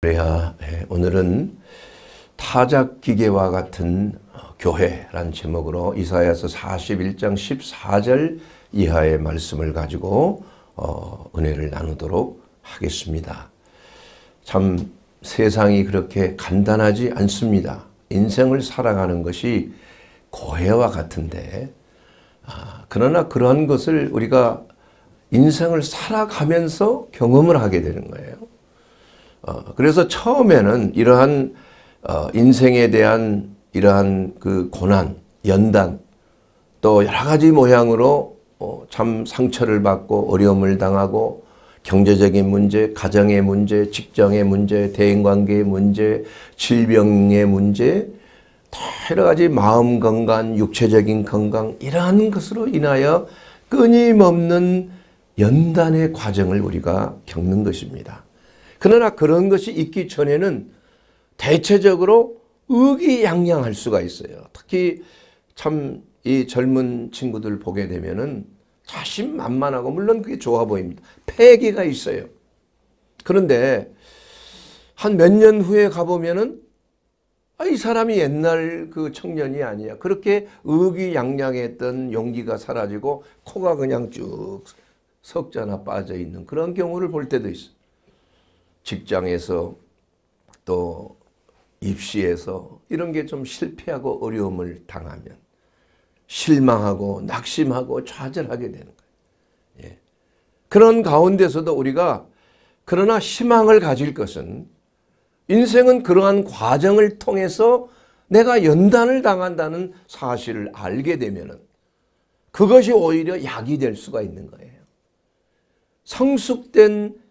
그래야 네, 오늘은 타작 기계와 같은 어, 교회라는 제목으로 이사야서 41장 14절 이하의 말씀을 가지고 어, 은혜를 나누도록 하겠습니다. 참 세상이 그렇게 간단하지 않습니다. 인생을 살아가는 것이 고해와 같은데 아, 그러나 그러한 것을 우리가 인생을 살아가면서 경험을 하게 되는 거예요. 어, 그래서 처음에는 이러한 어, 인생에 대한 이러한 그 고난, 연단, 또 여러 가지 모양으로 어, 참 상처를 받고 어려움을 당하고 경제적인 문제, 가정의 문제, 직장의 문제, 대인관계의 문제, 질병의 문제, 여러 가지 마음 건강, 육체적인 건강 이러한 것으로 인하여 끊임없는 연단의 과정을 우리가 겪는 것입니다. 그러나 그런 것이 있기 전에는 대체적으로 의기양양할 수가 있어요. 특히 참 이 젊은 친구들 보게 되면은 자신만만하고 물론 그게 좋아 보입니다. 패기가 있어요. 그런데 한 몇 년 후에 가보면은 아, 이 사람이 옛날 그 청년이 아니야. 그렇게 의기양양했던 용기가 사라지고 코가 그냥 쭉 석자나 빠져 있는 그런 경우를 볼 때도 있어. 요 직장에서 또 입시에서 이런 게 좀 실패하고 어려움을 당하면 실망하고 낙심하고 좌절하게 되는 거예요. 예. 그런 가운데서도 우리가 그러나 희망을 가질 것은 인생은 그러한 과정을 통해서 내가 연단을 당한다는 사실을 알게 되면 그것이 오히려 약이 될 수가 있는 거예요. 성숙된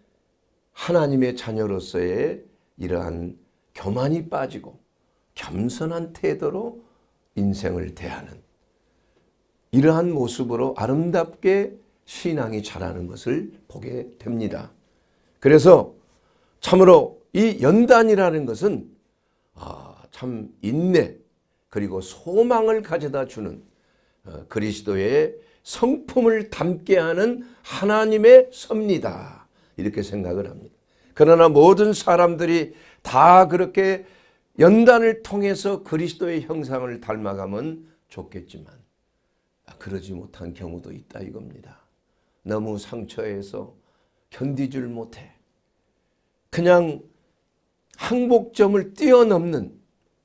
하나님의 자녀로서의 이러한 교만이 빠지고 겸손한 태도로 인생을 대하는 이러한 모습으로 아름답게 신앙이 자라는 것을 보게 됩니다. 그래서 참으로 이 연단이라는 것은 아, 참 인내 그리고 소망을 가져다 주는 어, 그리스도의 성품을 담게 하는 하나님의 섭니다. 이렇게 생각을 합니다. 그러나 모든 사람들이 다 그렇게 연단을 통해서 그리스도의 형상을 닮아가면 좋겠지만 아, 그러지 못한 경우도 있다 이겁니다. 너무 상처해서 견디질 못해 그냥 항복점을 뛰어넘는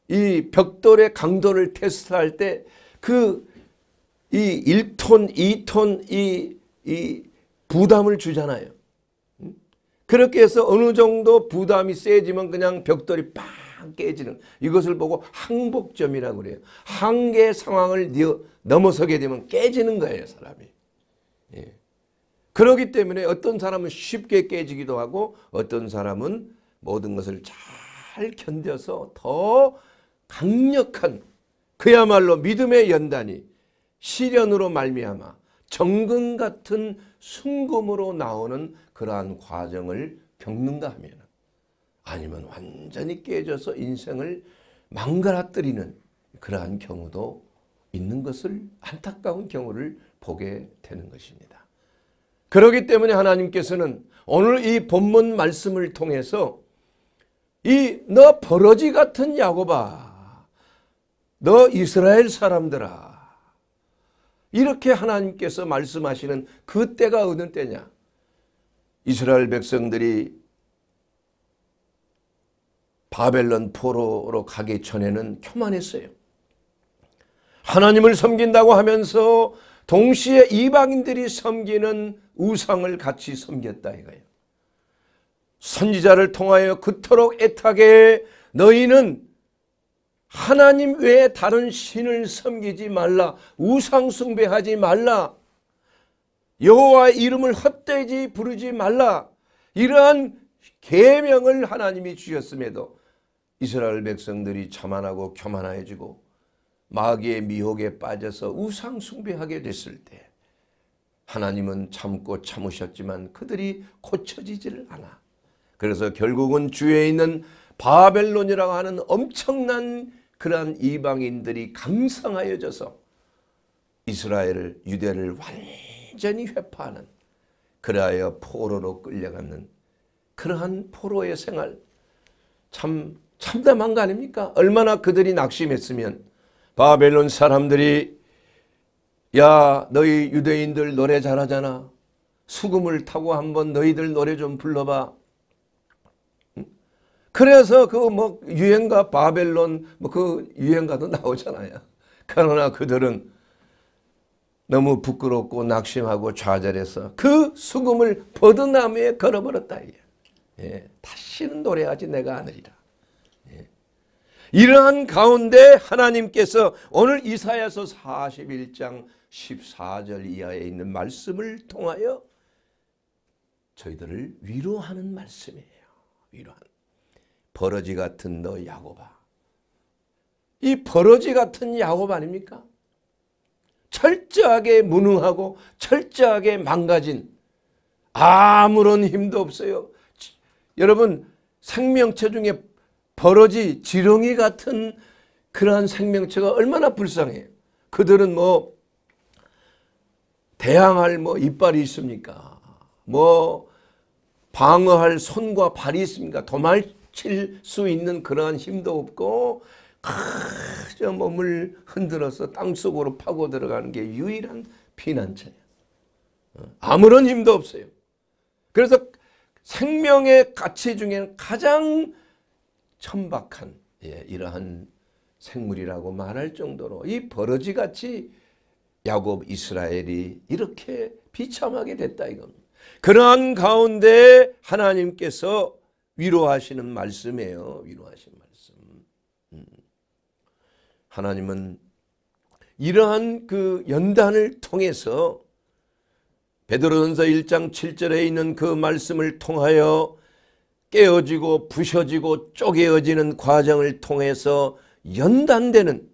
이 벽돌의 강도를 테스트할 때 그 이 1톤, 2톤 이, 이 부담을 주잖아요. 그렇게 해서 어느 정도 부담이 세지면 그냥 벽돌이 빵 깨지는 이것을 보고 항복점이라고 그래요. 한계 상황을 넘어서게 되면 깨지는 거예요. 사람이. 예. 그러기 때문에 어떤 사람은 쉽게 깨지기도 하고 어떤 사람은 모든 것을 잘 견뎌서 더 강력한 그야말로 믿음의 연단이 시련으로 말미암아 정금 같은 순금으로 나오는 그러한 과정을 겪는가 하면 아니면 완전히 깨져서 인생을 망가뜨리는 그러한 경우도 있는 것을 안타까운 경우를 보게 되는 것입니다. 그렇기 때문에 하나님께서는 오늘 이 본문 말씀을 통해서 이 너 버러지 같은 야곱아 너 이스라엘 사람들아 이렇게 하나님께서 말씀하시는 그 때가 어느 때냐? 이스라엘 백성들이 바벨론 포로로 가기 전에는 교만했어요. 하나님을 섬긴다고 하면서 동시에 이방인들이 섬기는 우상을 같이 섬겼다 이거예요. 선지자를 통하여 그토록 애타게 너희는 하나님 외에 다른 신을 섬기지 말라. 우상 숭배하지 말라. 여호와 이름을 헛되이 부르지 말라. 이러한 계명을 하나님이 주셨음에도 이스라엘 백성들이 자만하고 교만해지고 마귀의 미혹에 빠져서 우상 숭배하게 됐을 때 하나님은 참고 참으셨지만 그들이 고쳐지지 않아. 그래서 결국은 주에 있는 바벨론이라고 하는 엄청난 그러한 이방인들이 강성하여져서 이스라엘 유대를 완전히 회파하는 그러하여 포로로 끌려가는 그러한 포로의 생활 참 참담한 거 아닙니까? 얼마나 그들이 낙심했으면 바벨론 사람들이 야 너희 유대인들 노래 잘하잖아. 수금을 타고 한번 너희들 노래 좀 불러봐. 그래서 그 뭐 유행가 바벨론 뭐 그 유행가도 나오잖아요. 그러나 그들은 너무 부끄럽고 낙심하고 좌절해서 그 수금을 버드나무에 걸어버렸다. 예. 다시는 노래하지 내가 않으리라. 예. 이러한 가운데 하나님께서 오늘 이사야서 41장 14절 이하에 있는 말씀을 통하여 저희들을 위로하는 말씀이에요. 위로하는. 버러지 같은 너 야곱아. 이 버러지 같은 야곱 아닙니까? 철저하게 무능하고 철저하게 망가진 아무런 힘도 없어요. 지, 여러분 생명체 중에 버러지 지렁이 같은 그러한 생명체가 얼마나 불쌍해 그들은 뭐 대항할 뭐 이빨이 있습니까? 뭐 방어할 손과 발이 있습니까? 도말 칠수 있는 그러한 힘도 없고 그저 몸을 흔들어서 땅속으로 파고 들어가는 게 유일한 피난처예요. 어, 아무런 힘도 없어요. 그래서 생명의 가치 중에는 가장 천박한 예, 이러한 생물이라고 말할 정도로 이 버러지같이 야곱 이스라엘이 이렇게 비참하게 됐다 이겁니다. 그러한 가운데 하나님께서 위로하시는 말씀이에요. 위로하시는 말씀. 음. 하나님은 이러한 그 연단을 통해서 베드로전서 1장 7절에 있는 그 말씀을 통하여 깨어지고 부셔지고 쪼개어지는 과정을 통해서 연단되는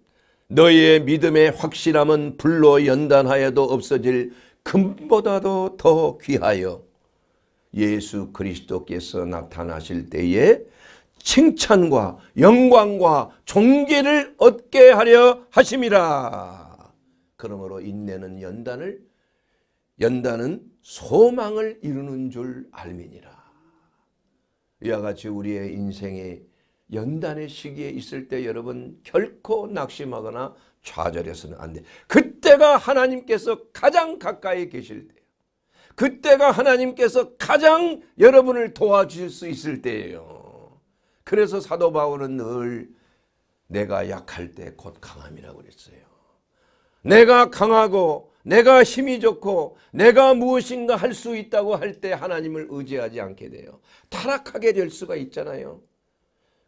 너희의 믿음의 확실함은 불로 연단하여도 없어질 금보다도 더 귀하여 예수 그리스도께서 나타나실 때에 칭찬과 영광과 존귀를 얻게 하려 하심이라. 그러므로 인내는 연단을 연단은 소망을 이루는 줄 알미니라. 이와 같이 우리의 인생의 연단의 시기에 있을 때 여러분 결코 낙심하거나 좌절해서는 안 돼. 그때가 하나님께서 가장 가까이 계실 때 그때가 하나님께서 가장 여러분을 도와주실 수 있을 때예요. 그래서 사도 바울은 늘 내가 약할 때 곧 강함이라고 그랬어요. 내가 강하고 내가 힘이 좋고 내가 무엇인가 할 수 있다고 할 때 하나님을 의지하지 않게 돼요. 타락하게 될 수가 있잖아요.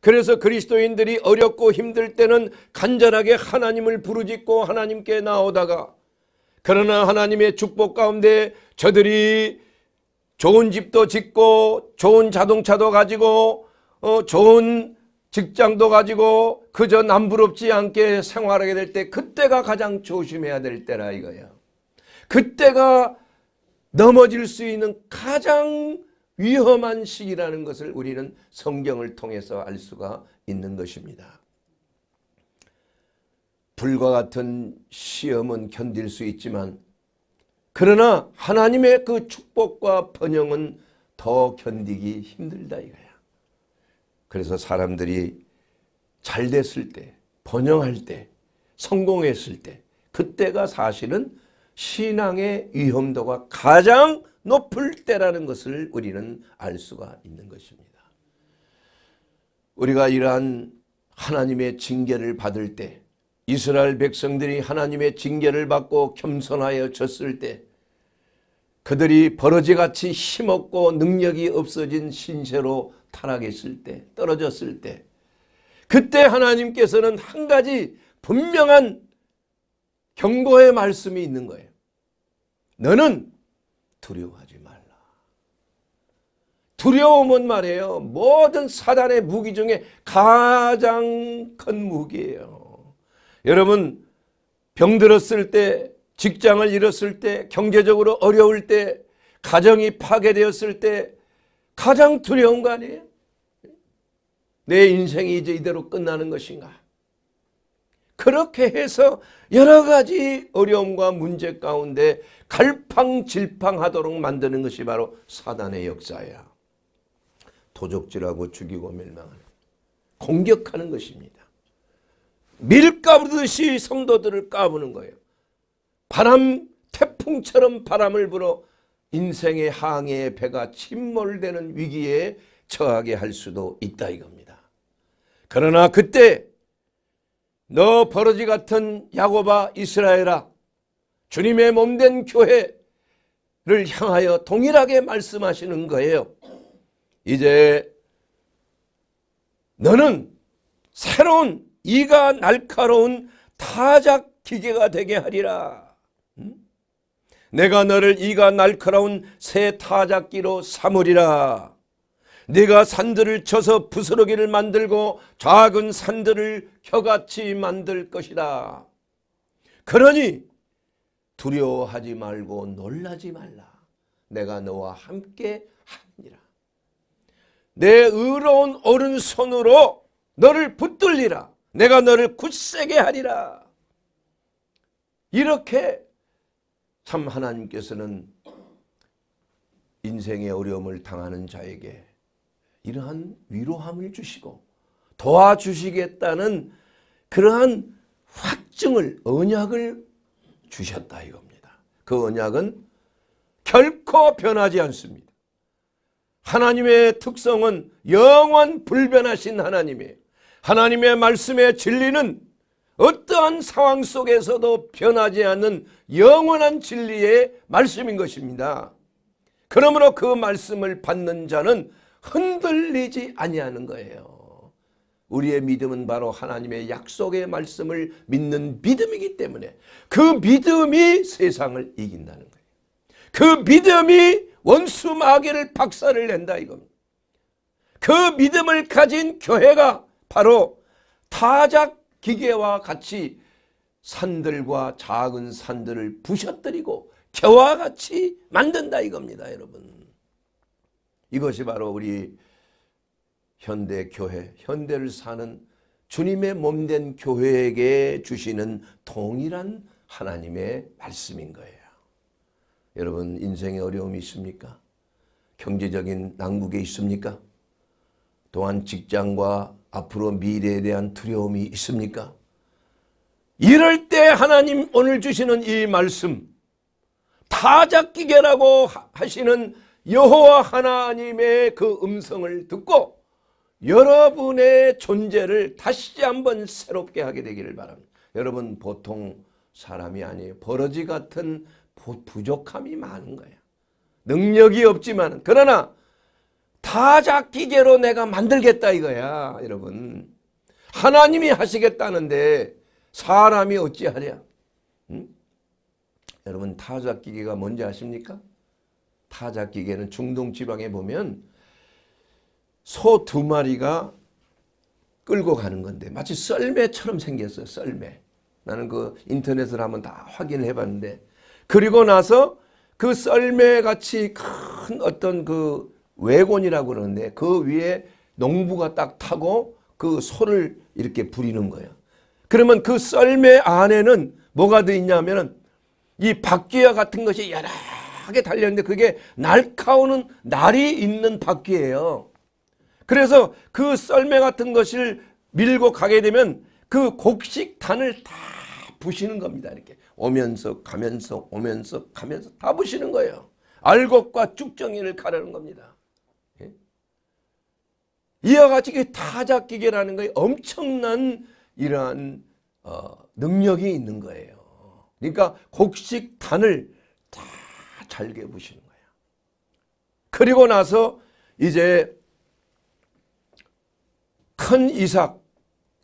그래서 그리스도인들이 어렵고 힘들 때는 간절하게 하나님을 부르짖고 하나님께 나오다가 그러나 하나님의 축복 가운데 저들이 좋은 집도 짓고 좋은 자동차도 가지고 어, 좋은 직장도 가지고 그저 남부럽지 않게 생활하게 될 때 그때가 가장 조심해야 될 때라 이거야. 그때가 넘어질 수 있는 가장 위험한 시기라는 것을 우리는 성경을 통해서 알 수가 있는 것입니다. 불과 같은 시험은 견딜 수 있지만 그러나 하나님의 그 축복과 번영은 더 견디기 힘들다 이거야. 그래서 사람들이 잘 됐을 때, 번영할 때, 성공했을 때 그때가 사실은 신앙의 위험도가 가장 높을 때라는 것을 우리는 알 수가 있는 것입니다. 우리가 이러한 하나님의 징계를 받을 때 이스라엘 백성들이 하나님의 징계를 받고 겸손하여 졌을 때 그들이 버러지같이 힘없고 능력이 없어진 신세로 타락했을 때 떨어졌을 때 그때 하나님께서는 한 가지 분명한 경고의 말씀이 있는 거예요. 너는 두려워하지 말라. 두려움은 말이에요. 모든 사단의 무기 중에 가장 큰 무기예요. 여러분 병 들었을 때 직장을 잃었을 때 경제적으로 어려울 때 가정이 파괴되었을 때 가장 두려운 거 아니에요? 내 인생이 이제 이대로 끝나는 것인가? 그렇게 해서 여러 가지 어려움과 문제 가운데 갈팡질팡하도록 만드는 것이 바로 사단의 역사야. 도적질하고 죽이고 멸망하 공격하는 것입니다. 밀 까부듯이 성도들을 까부는 거예요. 바람 태풍처럼 바람을 불어 인생의 항해의 배가 침몰되는 위기에 처하게 할 수도 있다 이겁니다. 그러나 그때 너 버러지 같은 야고바 이스라엘아 주님의 몸된 교회를 향하여 동일하게 말씀하시는 거예요. 이제 너는 새로운 이가 날카로운 타작 기계가 되게 하리라. 내가 너를 이가 날카로운 새 타작기로 삼으리라. 네가 산들을 쳐서 부스러기를 만들고 작은 산들을 혀같이 만들 것이다. 그러니 두려워하지 말고 놀라지 말라. 내가 너와 함께 하니라. 내 의로운 오른손으로 너를 붙들리라. 내가 너를 굳세게 하리라. 이렇게 참 하나님께서는 인생의 어려움을 당하는 자에게 이러한 위로함을 주시고 도와주시겠다는 그러한 확증을 언약을 주셨다 이겁니다. 그 언약은 결코 변하지 않습니다. 하나님의 특성은 영원 불변하신 하나님이에요. 하나님의 말씀의 진리는 어떠한 상황 속에서도 변하지 않는 영원한 진리의 말씀인 것입니다. 그러므로 그 말씀을 받는 자는 흔들리지 아니하는 거예요. 우리의 믿음은 바로 하나님의 약속의 말씀을 믿는 믿음이기 때문에 그 믿음이 세상을 이긴다는 거예요. 그 믿음이 원수 마귀를 박살을 낸다 이겁니다. 그 믿음을 가진 교회가 바로 타작 기계와 같이 산들과 작은 산들을 부셔뜨리고 개와 같이 만든다 이겁니다 여러분. 이것이 바로 우리 현대 교회, 현대를 사는 주님의 몸 된 교회에게 주시는 동일한 하나님의 말씀인 거예요. 여러분 인생에 어려움이 있습니까? 경제적인 난국에 있습니까? 또한 직장과 앞으로 미래에 대한 두려움이 있습니까? 이럴 때 하나님 오늘 주시는 이 말씀 타작기계라고 하시는 여호와 하나님의 그 음성을 듣고 여러분의 존재를 다시 한번 새롭게 하게 되기를 바랍니다. 여러분 보통 사람이 아니에요. 버러지 같은 부족함이 많은 거야. 능력이 없지만 그러나 타작기계로 내가 만들겠다 이거야 여러분 하나님이 하시겠다는데 사람이 어찌하랴 응? 여러분 타작기계가 뭔지 아십니까? 타작기계는 중동지방에 보면 소 두 마리가 끌고 가는 건데 마치 썰매처럼 생겼어요. 썰매. 나는 그 인터넷을 한번 다 확인을 해봤는데 그리고 나서 그 썰매같이 큰 어떤 그 외곤이라고 그러는데 그 위에 농부가 딱 타고 그 소를 이렇게 부리는 거예요. 그러면 그 썰매 안에는 뭐가 돼있냐면이 바퀴와 같은 것이 여러 게 달렸는데 그게 날카오는 날이 있는 바퀴예요. 그래서 그 썰매 같은 것을 밀고 가게 되면 그 곡식단을 다 부시는 겁니다. 이렇게 오면서 가면서 오면서 가면서 다 부시는 거예요. 알곡과 쭉정이를 가르는 겁니다. 이와 같이 타작기계라는 거에 엄청난 이러한 어, 능력이 있는 거예요. 그러니까 곡식 단을 다 잘게 보시는 거예요. 그리고 나서 이제 큰 이삭,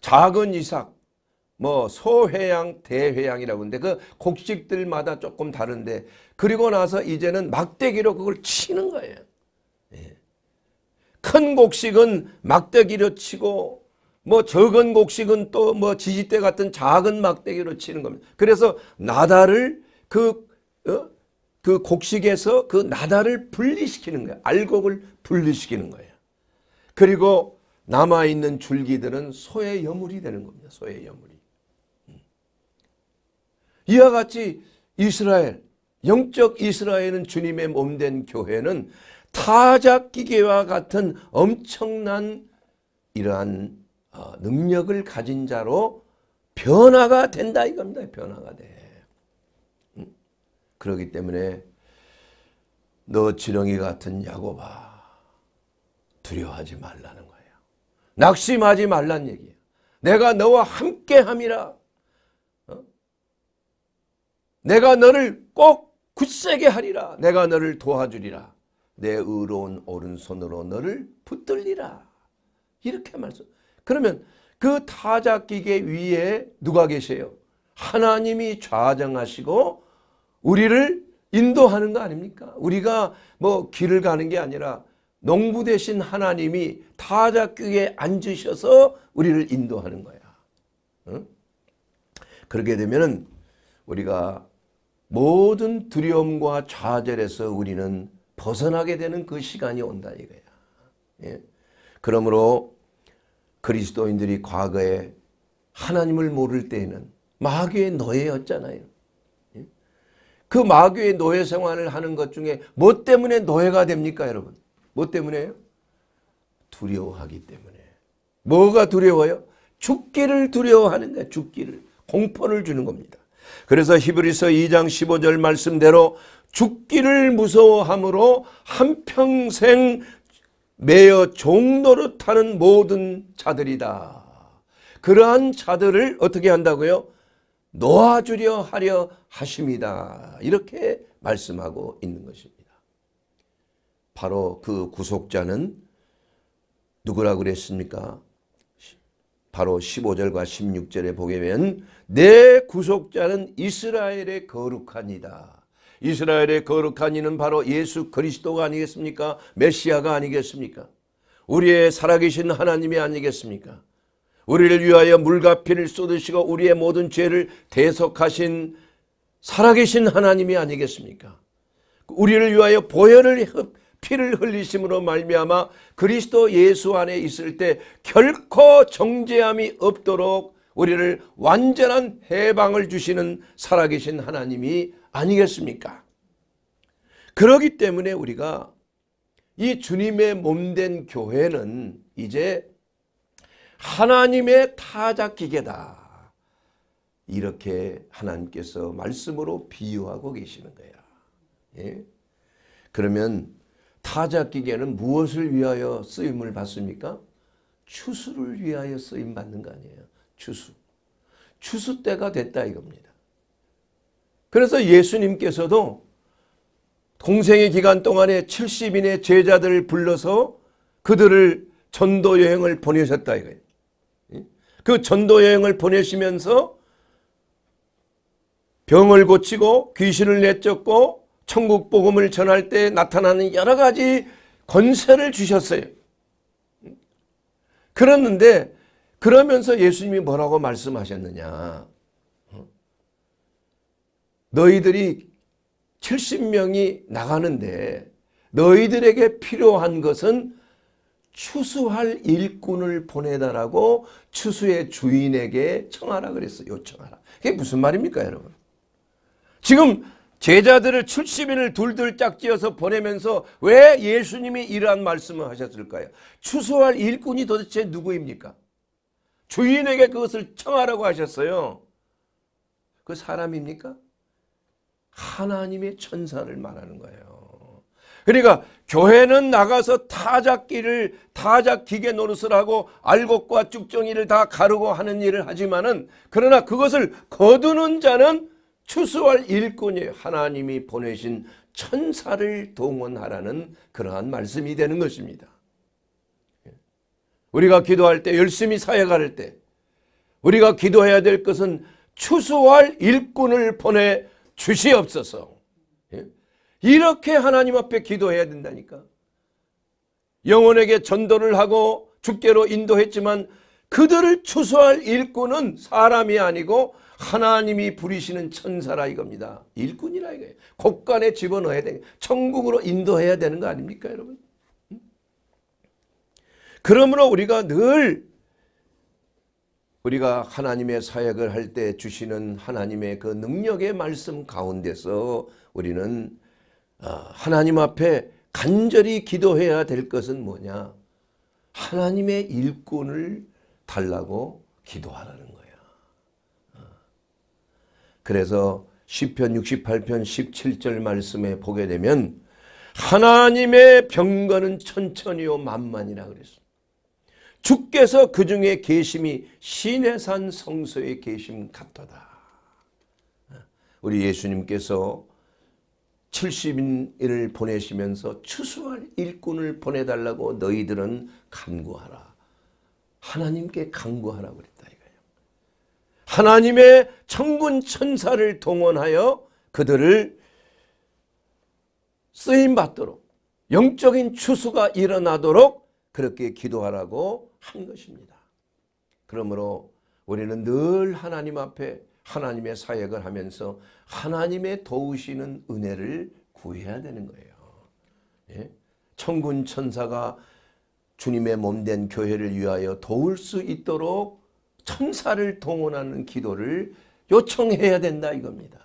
작은 이삭, 뭐 소회양, 대회양이라고 하는데 그 곡식들마다 조금 다른데 그리고 나서 이제는 막대기로 그걸 치는 거예요. 큰 곡식은 막대기로 치고 뭐 적은 곡식은 또 뭐 지지대 같은 작은 막대기로 치는 겁니다. 그래서 나다를 그, 어? 그 곡식에서 그 나다를 분리시키는 거예요. 알곡을 분리시키는 거예요. 그리고 남아있는 줄기들은 소의 여물이 되는 겁니다. 소의 여물이. 음. 이와 같이 이스라엘, 영적 이스라엘은 주님의 몸 된 교회는 타작기계와 같은 엄청난 이러한 어, 능력을 가진 자로 변화가 된다 이겁니다. 변화가 돼. 그렇기 때문에 너 지렁이 같은 야곱아 두려워하지 말라는 거예요. 낙심하지 말란 얘기예요. 내가 너와 함께함이라. 어? 내가 너를 꼭 굳세게 하리라. 내가 너를 도와주리라. 내 의로운 오른손으로 너를 붙들리라. 이렇게 말씀. 그러면 그 타작기계 위에 누가 계세요? 하나님이 좌정하시고 우리를 인도하는 거 아닙니까? 우리가 뭐 길을 가는 게 아니라 농부 대신 하나님이 타작기에 앉으셔서 우리를 인도하는 거야. 응? 그렇게 되면 우리가 모든 두려움과 좌절에서 우리는 벗어나게 되는 그 시간이 온다 이거야. 예. 그러므로 그리스도인들이 과거에 하나님을 모를 때에는 마귀의 노예였잖아요. 예? 그 마귀의 노예 생활을 하는 것 중에 뭐 때문에 노예가 됩니까 여러분? 뭐 때문에요? 두려워하기 때문에. 뭐가 두려워요? 죽기를 두려워하는 거야. 죽기를. 공포를 주는 겁니다. 그래서 히브리서 2장 15절 말씀대로 죽기를 무서워함으로 한평생 매여 종노릇하는 모든 자들이다. 그러한 자들을 어떻게 한다고요? 놓아주려 하려 하십니다. 이렇게 말씀하고 있는 것입니다. 바로 그 구속자는 누구라 그랬습니까? 바로 15절과 16절에 보게 되면 내 구속자는 이스라엘의 거룩하니다. 이스라엘의 거룩한 이는 바로 예수 그리스도가 아니겠습니까? 메시아가 아니겠습니까? 우리의 살아계신 하나님이 아니겠습니까? 우리를 위하여 물과 피를 쏟으시고 우리의 모든 죄를 대속하신 살아계신 하나님이 아니겠습니까? 우리를 위하여 보혈을 피를 흘리심으로 말미암아 그리스도 예수 안에 있을 때 결코 정죄함이 없도록 우리를 완전한 해방을 주시는 살아계신 하나님이 아니겠습니까? 그러기 때문에 우리가 이 주님의 몸된 교회는 이제 하나님의 타작 기계다. 이렇게 하나님께서 말씀으로 비유하고 계시는 거야. 예? 그러면 타작 기계는 무엇을 위하여 쓰임을 받습니까? 추수를 위하여 쓰임 받는 거 아니에요. 추수. 추수 때가 됐다 이겁니다. 그래서 예수님께서도 동생의 기간 동안에 70인의 제자들을 불러서 그들을 전도 여행을 보내셨다 이거예요. 그 전도 여행을 보내시면서 병을 고치고 귀신을 내쫓고 천국 복음을 전할 때 나타나는 여러 가지 권세를 주셨어요. 그랬는데 그러면서 예수님이 뭐라고 말씀하셨느냐. 너희들이 70명이 나가는데 너희들에게 필요한 것은 추수할 일꾼을 보내다라고 추수의 주인에게 청하라 그랬어 요청하라. 이게 무슨 말입니까 여러분? 지금 제자들을 70인을 둘둘짝 지어서 보내면서 왜 예수님이 이러한 말씀을 하셨을까요? 추수할 일꾼이 도대체 누구입니까? 주인에게 그것을 청하라고 하셨어요. 그 사람입니까? 하나님의 천사를 말하는 거예요. 그러니까 교회는 나가서 타작기를 타작기계 노릇을 하고 알곡과 쭉정이를 다 가르고 하는 일을 하지만은 그러나 그것을 거두는 자는 추수할 일꾼이 하나님이 보내신 천사를 동원하라는 그러한 말씀이 되는 것입니다. 우리가 기도할 때 열심히 사역할 때 우리가 기도해야 될 것은 추수할 일꾼을 보내 주시옵소서. 예? 이렇게 하나님 앞에 기도해야 된다니까. 영혼에게 전도를 하고 주께로 인도했지만 그들을 추수할 일꾼은 사람이 아니고 하나님이 부리시는 천사라 이겁니다. 일꾼이라 이거예요. 곳간에 집어넣어야 되는 천국으로 인도해야 되는 거 아닙니까 여러분? 음? 그러므로 우리가 늘 우리가 하나님의 사역을 할 때 주시는 하나님의 그 능력의 말씀 가운데서 우리는 어, 하나님 앞에 간절히 기도해야 될 것은 뭐냐? 하나님의 일꾼을 달라고 기도하라는 거야. 어. 그래서 시편 68편 17절 말씀에 보게 되면 하나님의 병거는 천천히요 만만이라 그랬습니다. 주께서 그 중에 계심이 시내산 성소에 계심 같도다. 우리 예수님께서 70인을 보내시면서 추수할 일꾼을 보내달라고 너희들은 간구하라. 하나님께 간구하라 그랬다 이거예요. 하나님의 천군 천사를 동원하여 그들을 쓰임 받도록 영적인 추수가 일어나도록 그렇게 기도하라고 한 것입니다. 그러므로 우리는 늘 하나님 앞에 하나님의 사역을 하면서 하나님의 도우시는 은혜를 구해야 되는 거예요. 예? 천군 천사가 주님의 몸된 교회를 위하여 도울 수 있도록 천사를 동원하는 기도를 요청해야 된다 이겁니다.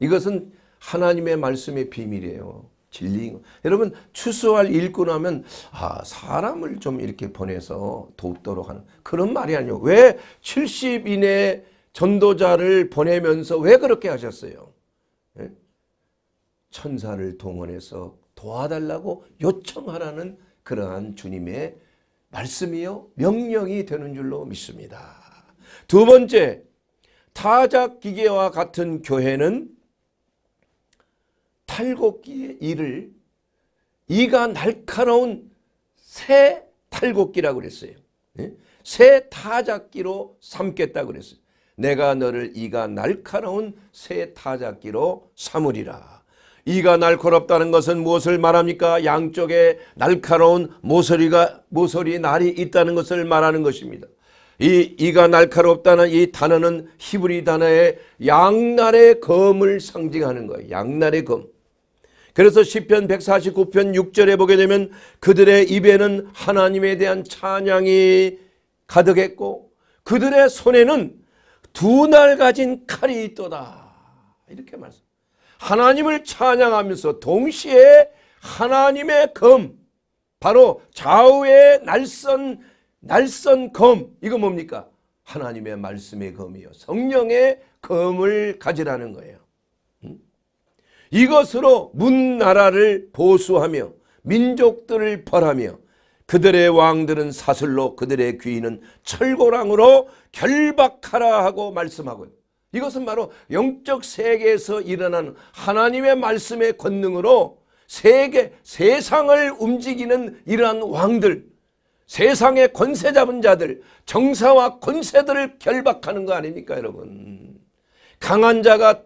이것은 하나님의 말씀의 비밀이에요. 진리인 거. 여러분 추수할 일꾼 하면 아 사람을 좀 이렇게 보내서 돕도록 하는 그런 말이 아니요. 왜 70인의 전도자를 보내면서 왜 그렇게 하셨어요? 예? 천사를 동원해서 도와달라고 요청하라는 그러한 주님의 말씀이요 명령이 되는 줄로 믿습니다. 두 번째 타작 기계와 같은 교회는 탈곡기의 이를 이가 날카로운 새 탈곡기라고 그랬어요. 예? 새 타작기로 삼겠다 그랬어요. 내가 너를 이가 날카로운 새 타작기로 삼으리라. 이가 날카롭다는 것은 무엇을 말합니까? 양쪽에 날카로운 모서리가 모서리 날이 있다는 것을 말하는 것입니다. 이 이가 날카롭다는 이 단어는 히브리 단어의 양날의 검을 상징하는 거예요. 양날의 검. 그래서 시편 149편 6절에 보게 되면 그들의 입에는 하나님에 대한 찬양이 가득했고 그들의 손에는 두 날 가진 칼이 있도다. 이렇게 말씀. 하나님을 찬양하면서 동시에 하나님의 검 바로 좌우의 날선 날선 검 이거 뭡니까? 하나님의 말씀의 검이요. 성령의 검을 가지라는 거예요. 이것으로 문나라를 보수하며 민족들을 벌하며 그들의 왕들은 사슬로 그들의 귀인은 철고랑으로 결박하라 하고 말씀하고 이것은 바로 영적 세계에서 일어난 하나님의 말씀의 권능으로 세계 세상을 움직이는 이러한 왕들 세상의 권세 잡은 자들 정사와 권세들을 결박하는 거 아닙니까 여러분 강한 자가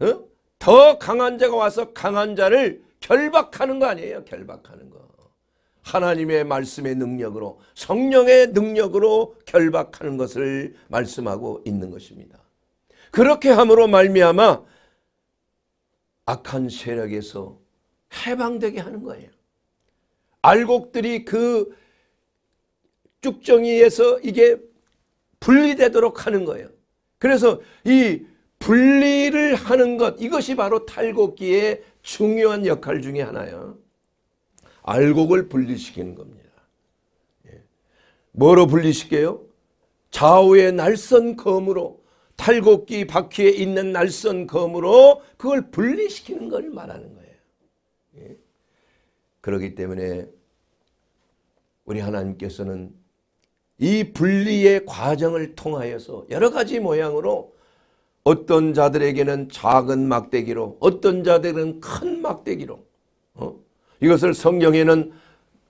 어? 더 강한 자가 와서 강한 자를 결박하는 거 아니에요. 결박하는 거. 하나님의 말씀의 능력으로 성령의 능력으로 결박하는 것을 말씀하고 있는 것입니다. 그렇게 함으로 말미암아 악한 세력에서 해방되게 하는 거예요. 알곡들이 그 쭉정이에서 이게 분리되도록 하는 거예요. 그래서 이 분리를 하는 것 이것이 바로 탈곡기의 중요한 역할 중에 하나예요. 알곡을 분리시키는 겁니다. 예. 뭐로 분리시켜요? 좌우의 날선 검으로 탈곡기 바퀴에 있는 날선 검으로 그걸 분리시키는 걸 말하는 거예요. 예. 그렇기 때문에 우리 하나님께서는 이 분리의 과정을 통하여서 여러 가지 모양으로 어떤 자들에게는 작은 막대기로 어떤 자들은 큰 막대기로 어? 이것을 성경에는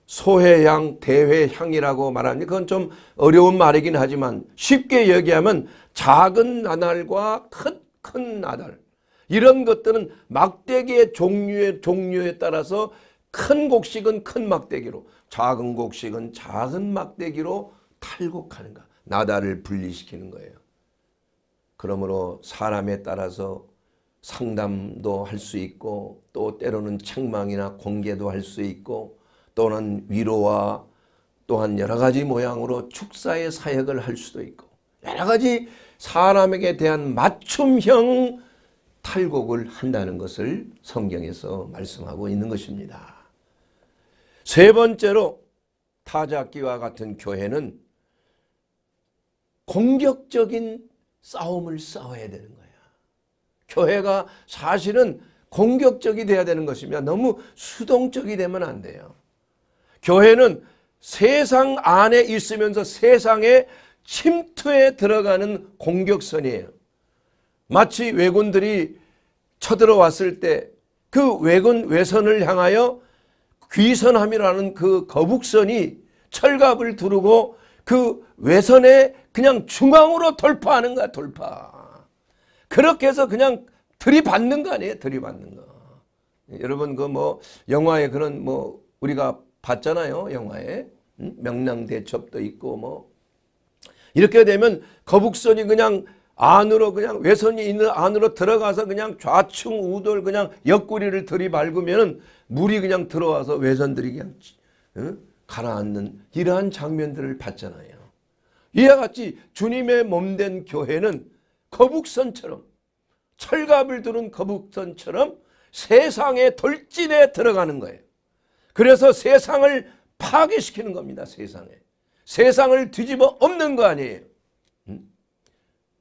소회향, 대회향이라고 말합니다. 그건 좀 어려운 말이긴 하지만 쉽게 얘기하면 작은 나날과 큰, 큰 나날 이런 것들은 막대기의 종류의 종류에 따라서 큰 곡식은 큰 막대기로 작은 곡식은 작은 막대기로 탈곡하는가 나다를 분리시키는 거예요. 그러므로 사람에 따라서 상담도 할 수 있고 또 때로는 책망이나 공개도 할 수 있고 또는 위로와 또한 여러 가지 모양으로 축사의 사역을 할 수도 있고 여러 가지 사람에게 대한 맞춤형 탈곡을 한다는 것을 성경에서 말씀하고 있는 것입니다. 세 번째로 타작기와 같은 교회는 공격적인 싸움을 싸워야 되는 거야. 교회가 사실은 공격적이 돼야 되는 것이며 너무 수동적이 되면 안 돼요. 교회는 세상 안에 있으면서 세상의 침투에 들어가는 공격선이에요. 마치 왜군들이 쳐들어왔을 때그 왜군 외선을 향하여 귀선함이라는 그 거북선이 철갑을 두르고 그 외선의 그냥 중앙으로 돌파하는 거야 돌파. 그렇게 해서 그냥 들이받는 거 아니에요 들이받는 거. 여러분 그 뭐 영화에 그런 뭐 우리가 봤잖아요 영화에 응? 명랑대첩도 있고 뭐 이렇게 되면 거북선이 그냥 안으로 그냥 외선이 있는 안으로 들어가서 그냥 좌충 우돌 그냥 옆구리를 들이밟으면 물이 그냥 들어와서 외선들이 그냥 응? 가라앉는 이러한 장면들을 봤잖아요. 이와 같이 주님의 몸된 교회는 거북선처럼 철갑을 두른 거북선처럼 세상의 돌진에 들어가는 거예요. 그래서 세상을 파괴시키는 겁니다. 세상에. 세상을 뒤집어 엎는 거 아니에요. 음?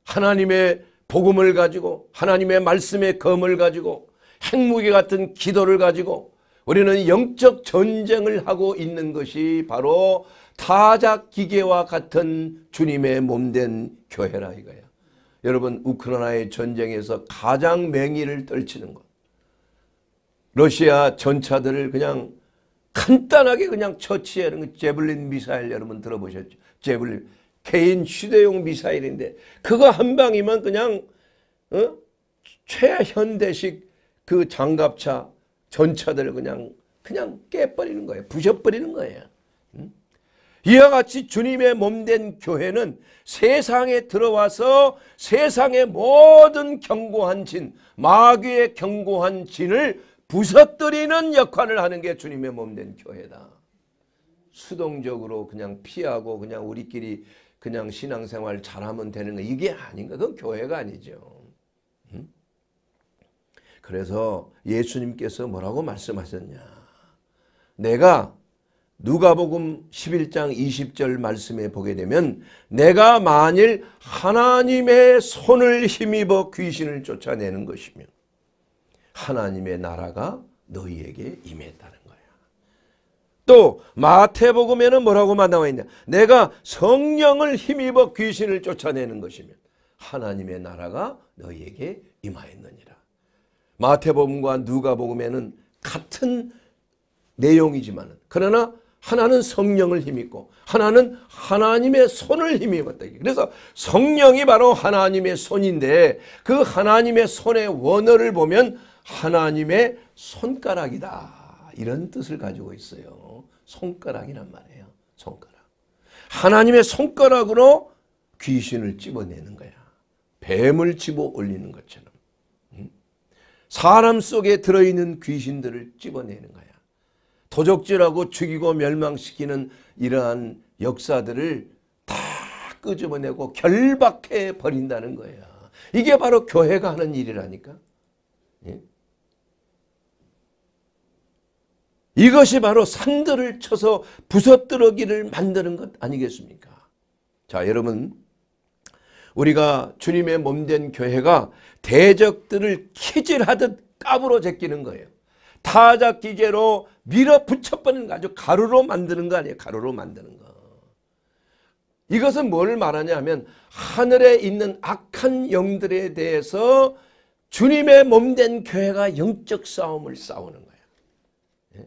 하나님의 복음을 가지고 하나님의 말씀의 검을 가지고 핵무기 같은 기도를 가지고 우리는 영적 전쟁을 하고 있는 것이 바로 타작 기계와 같은 주님의 몸된 교회라 이거야. 여러분 우크라이나의 전쟁에서 가장 맹위를 떨치는 것. 러시아 전차들을 그냥 간단하게 그냥 처치하는 것. 제블린 미사일 여러분 들어보셨죠? 제블린 개인 휴대용 미사일인데 그거 한 방이면 그냥 어? 최현대식 그 장갑차 전차들 을 그냥 그냥 깨버리는 거예요. 부셔버리는 거예요. 이와 같이 주님의 몸된 교회는 세상에 들어와서 세상의 모든 견고한 진, 마귀의 견고한 진을 부서뜨리는 역할을 하는 게 주님의 몸된 교회다. 수동적으로 그냥 피하고 그냥 우리끼리 그냥 신앙생활 잘하면 되는 거 이게 아닌가? 그건 교회가 아니죠. 그래서 예수님께서 뭐라고 말씀하셨냐? 내가 누가복음 11장 20절 말씀에 보게 되면 내가 만일 하나님의 손을 힘입어 귀신을 쫓아내는 것이며 하나님의 나라가 너희에게 임했다는 거야. 또 마태복음에는 뭐라고만 나와 있냐. 내가 성령을 힘입어 귀신을 쫓아내는 것이며 하나님의 나라가 너희에게 임하였느니라. 마태복음과 누가복음에는 같은 내용이지만 그러나 하나는 성령을 힘입고 하나는 하나님의 손을 힘입었다. 그래서 성령이 바로 하나님의 손인데 그 하나님의 손의 원어를 보면 하나님의 손가락이다. 이런 뜻을 가지고 있어요. 손가락이란 말이에요. 손가락. 하나님의 손가락으로 귀신을 집어내는 거야. 뱀을 집어 올리는 것처럼. 사람 속에 들어있는 귀신들을 집어내는 거야. 도적질하고 죽이고 멸망시키는 이러한 역사들을 다 끄집어내고 결박해 버린다는 거야. 이게 바로 교회가 하는 일이라니까. 예? 이것이 바로 산들을 쳐서 부서뜨러기를 만드는 것 아니겠습니까? 자 여러분 우리가 주님의 몸 된 교회가 대적들을 키질하듯 까불어 제끼는 거예요. 타작 기계로 밀어붙여버리는 거 아주 가루로 만드는 거 아니에요. 가루로 만드는 거. 이것은 뭘 말하냐 하면 하늘에 있는 악한 영들에 대해서 주님의 몸된 교회가 영적 싸움을 싸우는 거예요.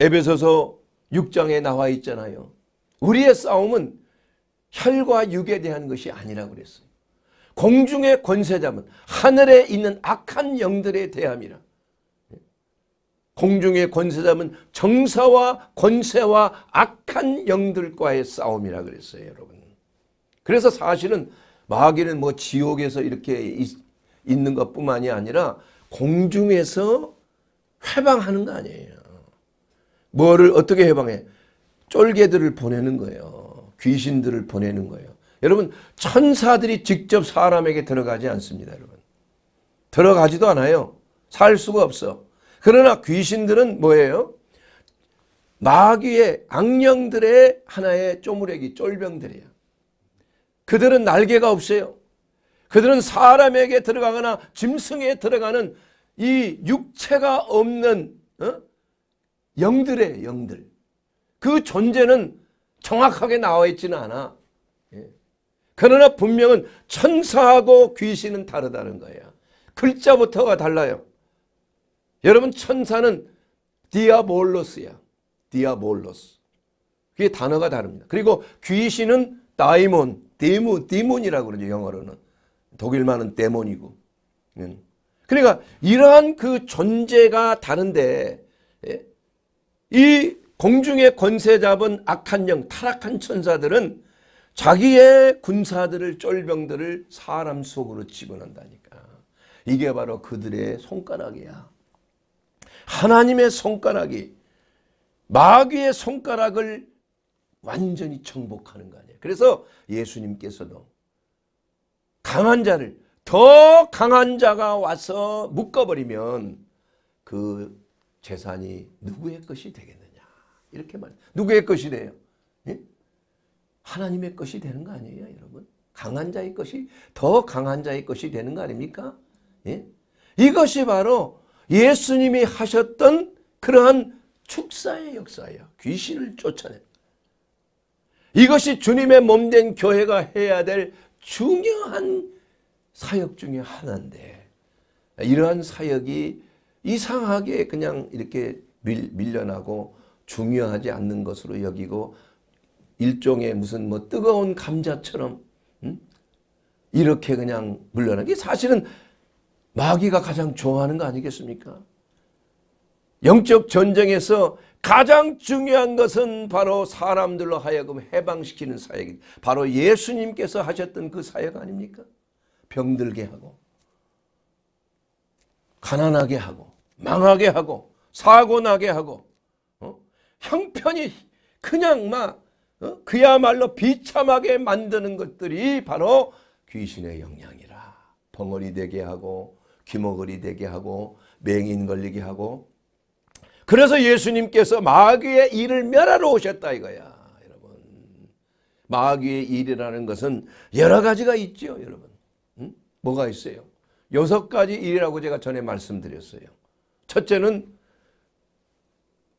예? 에베소서 6장에 나와 있잖아요. 우리의 싸움은 혈과 육에 대한 것이 아니라 그랬어요. 공중의 권세자은 하늘에 있는 악한 영들에 대함이라. 공중의 권세자면 정사와 권세와 악한 영들과의 싸움이라 그랬어요 여러분. 그래서 사실은 마귀는 뭐 지옥에서 이렇게 있, 있는 것뿐만이 아니라 공중에서 해방하는 거 아니에요. 뭐를 어떻게 해방해? 쫄개들을 보내는 거예요. 귀신들을 보내는 거예요. 여러분 천사들이 직접 사람에게 들어가지 않습니다. 여러분 들어가지도 않아요. 살 수가 없어. 그러나 귀신들은 뭐예요? 마귀의 악령들의 하나의 쪼무레기 쫄병들이에요. 그들은 날개가 없어요. 그들은 사람에게 들어가거나 짐승에 들어가는 이 육체가 없는 어? 영들의 영들. 그 존재는 정확하게 나와 있지는 않아. 예. 그러나 분명은 천사하고 귀신은 다르다는 거예요. 글자부터가 달라요. 여러분 천사는 디아볼로스야. 디아볼로스. 그게 단어가 다릅니다. 그리고 귀신은 다이몬, 데몬, 데몬이라고 그러죠. 영어로는. 독일말은 데몬이고. 음. 그러니까 이러한 그 존재가 다른데 예? 이 공중의 권세 잡은 악한 영, 타락한 천사들은 자기의 군사들을 쫄병들을 사람 속으로 집어넣는다니까. 이게 바로 그들의 손가락이야. 하나님의 손가락이 마귀의 손가락을 완전히 정복하는 거 아니에요. 그래서 예수님께서도 강한 자를 더 강한 자가 와서 묶어버리면 그 재산이 누구의 것이 되겠느냐. 이렇게 말해 누구의 것이 돼요? 예? 하나님의 것이 되는 거 아니에요 여러분? 강한 자의 것이 더 강한 자의 것이 되는 거 아닙니까? 예? 이것이 바로 예수님이 하셨던 그러한 축사의 역사예요. 귀신을 쫓아내. 이것이 주님의 몸된 교회가 해야 될 중요한 사역 중의 하나인데 이러한 사역이 이상하게 그냥 이렇게 밀, 밀려나고 중요하지 않는 것으로 여기고 일종의 무슨 뭐 뜨거운 감자처럼 음? 이렇게 그냥 물러나게 사실은 마귀가 가장 좋아하는 거 아니겠습니까? 영적 전쟁에서 가장 중요한 것은 바로 사람들로 하여금 해방시키는 사역, 바로 예수님께서 하셨던 그 사역 아닙니까? 병들게 하고, 가난하게 하고, 망하게 하고, 사고나게 하고, 어? 형편이 그냥 막 어? 그야말로 비참하게 만드는 것들이 바로 귀신의 영향이라. 벙어리 되게 하고, 귀머거리 되게 하고 맹인 걸리게 하고 그래서 예수님께서 마귀의 일을 멸하러 오셨다 이거야 여러분 마귀의 일이라는 것은 여러 가지가 있죠 여러분 응? 뭐가 있어요 여섯 가지 일이라고 제가 전에 말씀드렸어요 첫째는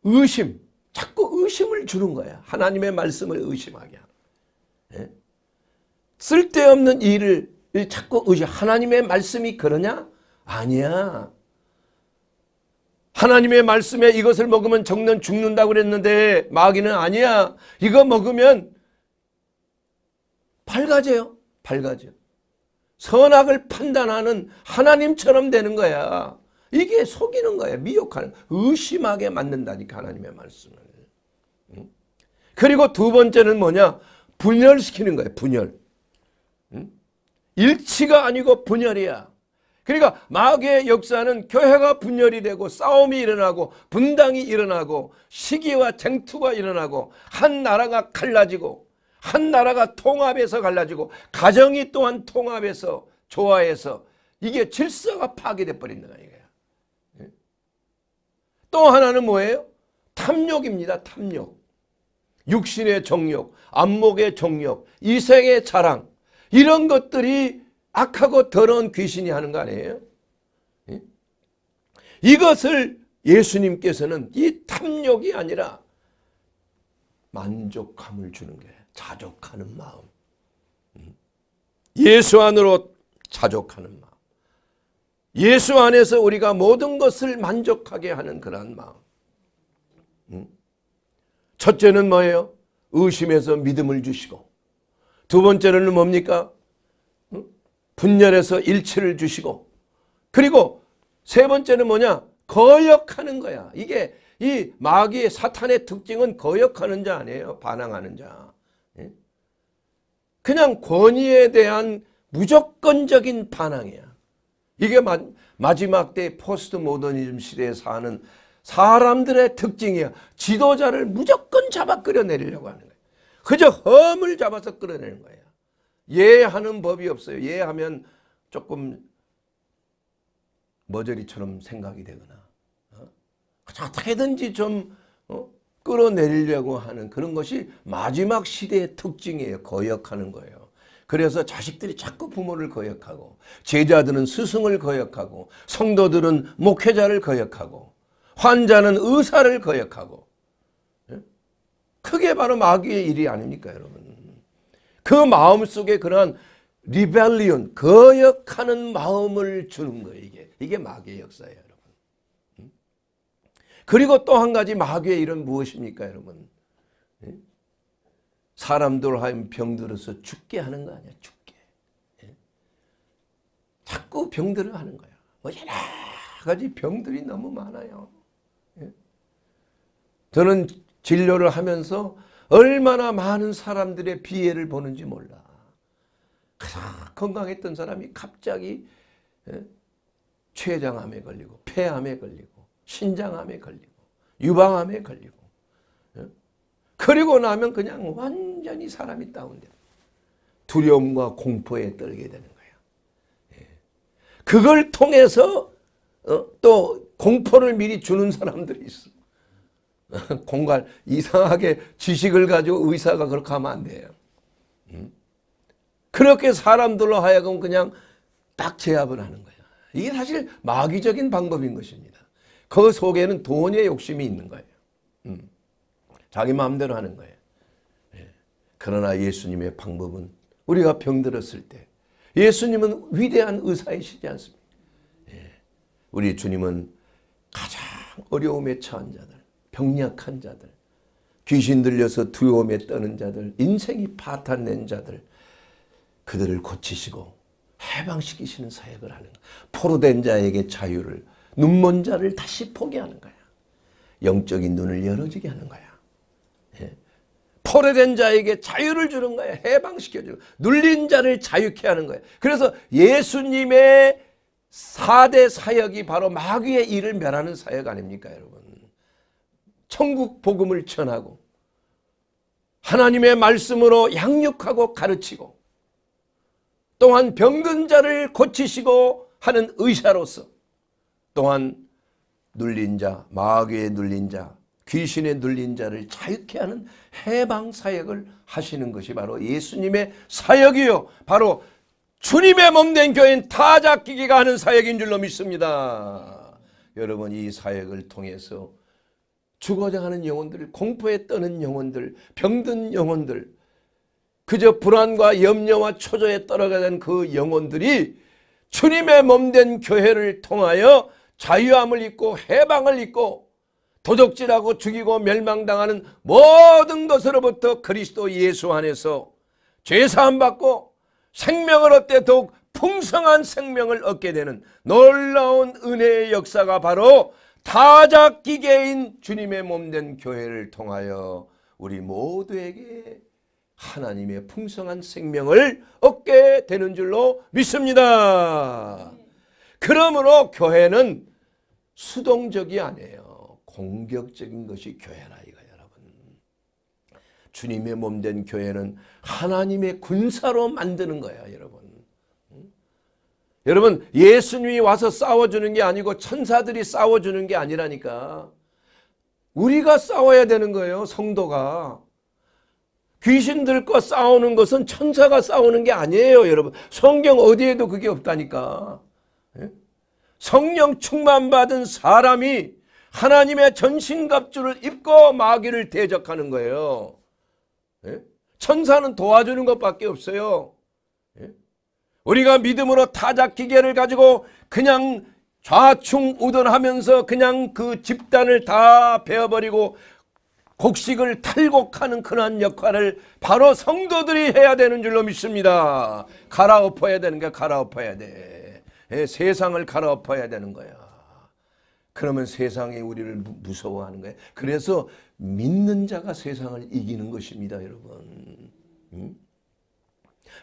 의심 자꾸 의심을 주는 거야 하나님의 말씀을 의심하게 하는 네? 쓸데없는 일을 자꾸 의심 하나님의 말씀이 그러냐 아니야. 하나님의 말씀에 이것을 먹으면 정는 죽는다고 그랬는데 마귀는 아니야. 이거 먹으면 밝아져요. 밝아져. 선악을 판단하는 하나님처럼 되는 거야. 이게 속이는 거야. 미혹하는. 의심하게 만든다니까 하나님의 말씀을. 그리고 두 번째는 뭐냐? 분열시키는 거야. 분열. 일치가 아니고 분열이야. 그러니까 마귀의 역사는 교회가 분열이 되고 싸움이 일어나고 분당이 일어나고 시기와 쟁투가 일어나고 한 나라가 갈라지고 한 나라가 통합해서 갈라지고 가정이 또한 통합해서 조화해서 이게 질서가 파괴돼 버린다 이거야. 예? 또 하나는 뭐예요? 탐욕입니다. 탐욕. 육신의 정욕, 안목의 정욕, 이생의 자랑 이런 것들이 악하고 더러운 귀신이 하는 거 아니에요? 예? 이것을 예수님께서는 이 탐욕이 아니라 만족함을 주는 게 자족하는 마음. 음. 예수 안으로 자족하는 마음. 예수 안에서 우리가 모든 것을 만족하게 하는 그러한 마음. 음. 첫째는 뭐예요? 의심해서 믿음을 주시고 두 번째는 뭡니까? 분열해서 일치를 주시고 그리고 세 번째는 뭐냐? 거역하는 거야. 이게 이 마귀의 사탄의 특징은 거역하는 자 아니에요. 반항하는 자. 예? 그냥 권위에 대한 무조건적인 반항이야. 이게 마, 마지막 때 포스트 모더니즘 시대에 사는 사람들의 특징이야. 지도자를 무조건 잡아 끌어내리려고 하는 거야. 그저 험을 잡아서 끌어내는 거예 예하는 법이 없어요. 예하면 조금 머저리처럼 생각이 되거나 어? 어떻게든지 좀 어? 끌어내리려고 하는 그런 것이 마지막 시대의 특징이에요. 거역하는 거예요. 그래서 자식들이 자꾸 부모를 거역하고 제자들은 스승을 거역하고 성도들은 목회자를 거역하고 환자는 의사를 거역하고 예? 그게 바로 마귀의 일이 아닙니까 여러분. 그 마음속에 그런 리벨리온 거역하는 마음을 주는 거예요. 이게 이게 마귀의 역사예요, 여러분. 그리고 또 한 가지 마귀의 일은 무엇입니까, 여러분? 사람들 하여 병들어서 죽게 하는 거 아니야, 죽게. 예? 자꾸 병들어 하는 거야. 뭐 여러 가지 병들이 너무 많아요. 예? 저는 진료를 하면서 얼마나 많은 사람들의 피해를 보는지 몰라. 건강했던 사람이 갑자기 예, 췌장암에 걸리고 폐암에 걸리고 신장암에 걸리고 유방암에 걸리고 예? 그리고 나면 그냥 완전히 사람이 다운돼. 두려움과 공포에 떨게 되는 거야. 예. 그걸 통해서 어, 또 공포를 미리 주는 사람들이 있어. 공갈 이상하게 지식을 가지고 의사가 그렇게 하면 안 돼요. 음? 그렇게 사람들로 하여금 그냥 딱 제압을 하는 거예요. 이게 사실 마귀적인 방법인 것입니다. 그 속에는 돈의 욕심이 있는 거예요. 음. 자기 마음대로 하는 거예요. 예. 그러나 예수님의 방법은 우리가 병들었을 때 예수님은 위대한 의사이시지 않습니까? 예. 우리 주님은 가장 어려움에 처한 자들 병약한 자들, 귀신 들려서 두려움에 떠는 자들, 인생이 파탄낸 자들, 그들을 고치시고 해방시키시는 사역을 하는 거야. 포로된 자에게 자유를, 눈먼 자를 다시 포기하는 거야. 영적인 눈을 열어지게 하는 거야. 예. 포로된 자에게 자유를 주는 거야. 해방시켜주는 눌린 자를 자유케 하는 거야. 그래서 예수님의 4대 사역이 바로 마귀의 일을 멸하는 사역 아닙니까 여러분. 천국 복음을 전하고 하나님의 말씀으로 양육하고 가르치고 또한 병든 자를 고치시고 하는 의사로서 또한 눌린 자, 마귀에 눌린 자, 귀신에 눌린 자를 자유케 하는 해방 사역을 하시는 것이 바로 예수님의 사역이요. 바로 주님의 몸 된 교인 타작기기가 하는 사역인 줄로 믿습니다. 여러분 이 사역을 통해서 죽어져 가는 영혼들, 공포에 떠는 영혼들, 병든 영혼들, 그저 불안과 염려와 초조에 떨어가는 그 영혼들이 주님의 몸된 교회를 통하여 자유함을 입고 해방을 입고 도적질하고 죽이고 멸망당하는 모든 것으로부터 그리스도 예수 안에서 죄사함 받고 생명을 얻되 더욱 풍성한 생명을 얻게 되는 놀라운 은혜의 역사가 바로 타작기계인 주님의 몸된 교회를 통하여 우리 모두에게 하나님의 풍성한 생명을 얻게 되는 줄로 믿습니다. 그러므로 교회는 수동적이 아니에요. 공격적인 것이 교회라 이거예요, 여러분. 주님의 몸된 교회는 하나님의 군사로 만드는 거예요, 여러분. 여러분 예수님이 와서 싸워주는 게 아니고 천사들이 싸워주는 게 아니라니까. 우리가 싸워야 되는 거예요. 성도가. 귀신들과 싸우는 것은 천사가 싸우는 게 아니에요. 여러분. 성경 어디에도 그게 없다니까. 예? 성령 충만받은 사람이 하나님의 전신갑주를 입고 마귀를 대적하는 거예요. 예? 천사는 도와주는 것밖에 없어요. 우리가 믿음으로 타작기계를 가지고 그냥 좌충우돈하면서 그냥 그 집단을 다 베어버리고 곡식을 탈곡하는 그러한 역할을 바로 성도들이 해야 되는 줄로 믿습니다. 갈아엎어야 되는 게 갈아엎어야 돼. 예, 세상을 갈아엎어야 되는 거야. 그러면 세상이 우리를 무서워하는 거야. 그래서 믿는 자가 세상을 이기는 것입니다, 여러분. 응?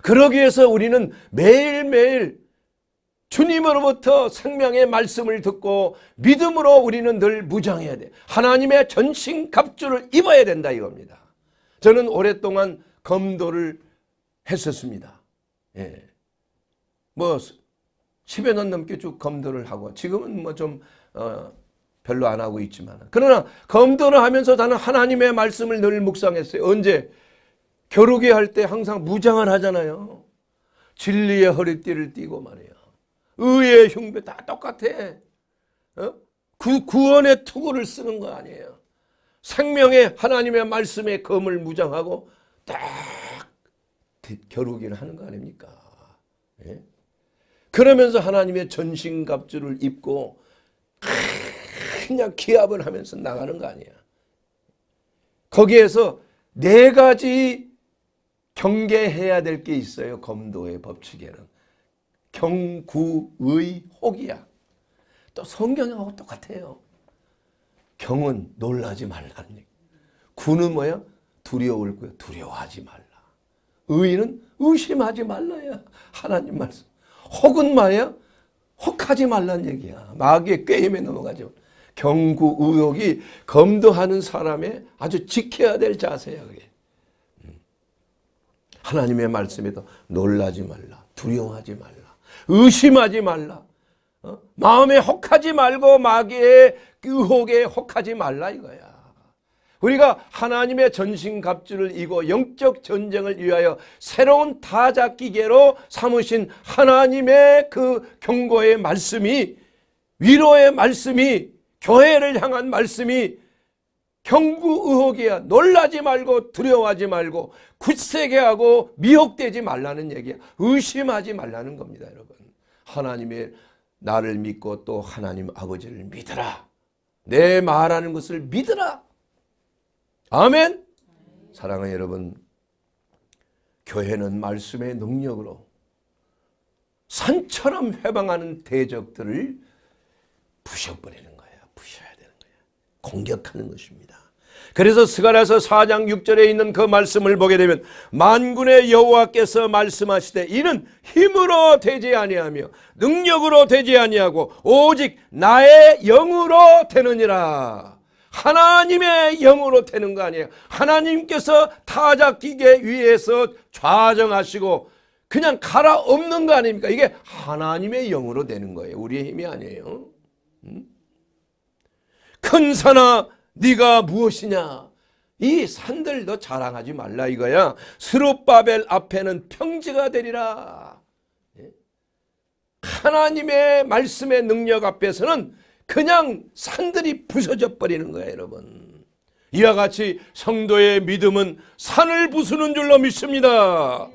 그러기 위해서 우리는 매일매일 주님으로부터 생명의 말씀을 듣고 믿음으로 우리는 늘 무장해야 돼. 하나님의 전신 갑주를 입어야 된다 이겁니다. 저는 오랫동안 검도를 했었습니다. 예. 뭐 10여 년 넘게 쭉 검도를 하고 지금은 뭐좀 어 별로 안 하고 있지만 그러나 검도를 하면서 나는 하나님의 말씀을 늘 묵상했어요. 언제? 겨루기 할 때 항상 무장을 하잖아요. 진리의 허리띠를 띠고 말이에요 의의 흉배 다 똑같아. 어? 구, 구원의 투구를 쓰는 거 아니에요. 생명의 하나님의 말씀의 검을 무장하고 딱 겨루기를 하는 거 아닙니까? 예? 그러면서 하나님의 전신갑주를 입고 그냥 기합을 하면서 나가는 거아니에요 거기에서 네 가지 경계해야 될 게 있어요. 검도의 법칙에는. 경구의 혹이야. 또 성경하고 똑같아요. 경은 놀라지 말라는 얘기. 구는 뭐야? 두려울 거야. 두려워하지 말라. 의는 의심하지 말라야. 하나님 말씀. 혹은 말야 혹하지 말란 얘기야. 마귀의 꾀임에 넘어가지 경구 의혹이 검도하는 사람의 아주 지켜야 될 자세야. 그게. 하나님의 말씀에도 놀라지 말라. 두려워하지 말라. 의심하지 말라. 어? 마음에 혹하지 말고 마귀의 유혹에 혹하지 말라 이거야. 우리가 하나님의 전신갑주를 이고 영적 전쟁을 위하여 새로운 타작기계로 삼으신 하나님의 그 경고의 말씀이 위로의 말씀이 교회를 향한 말씀이 경구 의혹이야. 놀라지 말고 두려워하지 말고 굳세게 하고 미혹되지 말라는 얘기야. 의심하지 말라는 겁니다, 여러분. 하나님의 나를 믿고 또 하나님 아버지를 믿어라. 내 말하는 것을 믿어라. 아멘. 사랑하는 여러분, 교회는 말씀의 능력으로 산처럼 해방하는 대적들을 부셔버리는 거예요. 부셔야 공격하는 것입니다. 그래서 스가랴서 4장 6절에 있는 그 말씀을 보게 되면 만군의 여호와께서 말씀하시되 이는 힘으로 되지 아니하며 능력으로 되지 아니하고 오직 나의 영으로 되느니라. 하나님의 영으로 되는 거 아니에요. 하나님께서 타작 기계 위에서 좌정하시고 그냥 갈아 엎는 거 아닙니까? 이게 하나님의 영으로 되는 거예요. 우리의 힘이 아니에요. 음? 큰 산아 네가 무엇이냐 이 산들 너 자랑하지 말라 이거야 스룹바벨 앞에는 평지가 되리라 예? 하나님의 말씀의 능력 앞에서는 그냥 산들이 부서져 버리는 거야 여러분 이와 같이 성도의 믿음은 산을 부수는 줄로 믿습니다